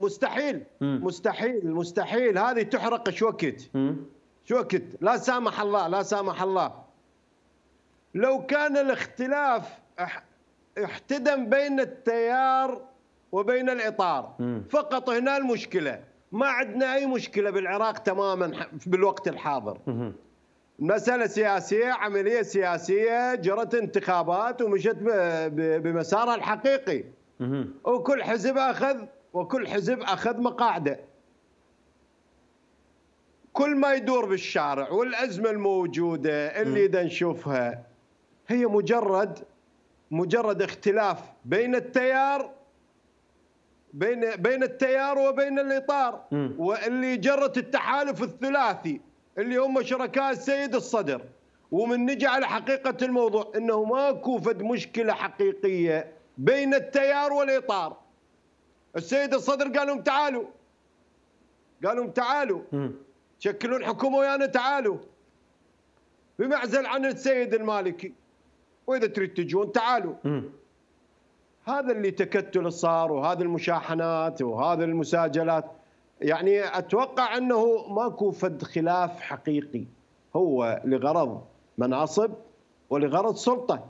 مستحيل مم. مستحيل مستحيل هذه تحرق شو وقت شو وقت لا سامح الله لا سامح الله لو كان الاختلاف احتدم بين التيار وبين الإطار مم. فقط هنا المشكلة ما عندنا أي مشكلة بالعراق تماما بالوقت الحاضر مم. مسألة سياسية عملية سياسية جرت انتخابات ومشت بمسارها الحقيقي مم. وكل حزب أخذ وكل حزب أخذ مقاعده كل ما يدور بالشارع والأزمة الموجودة اللي دا نشوفها هي مجرد مجرد اختلاف بين التيار بين بين التيار وبين الاطار واللي جرت التحالف الثلاثي اللي هم شركاء السيد الصدر ومن نجي على حقيقه الموضوع انه ماكو فد مشكله حقيقيه بين التيار والاطار السيد الصدر قال لهم تعالوا قال لهم تعالوا شكلون حكومه ويانا تعالوا بمعزل عن السيد المالكي واذا تريد تجون تعالوا هذا اللي تكتل صار وهذه المشاحنات وهذه المساجلات يعني اتوقع انه ماكو فد خلاف حقيقي هو لغرض مناصب ولغرض سلطه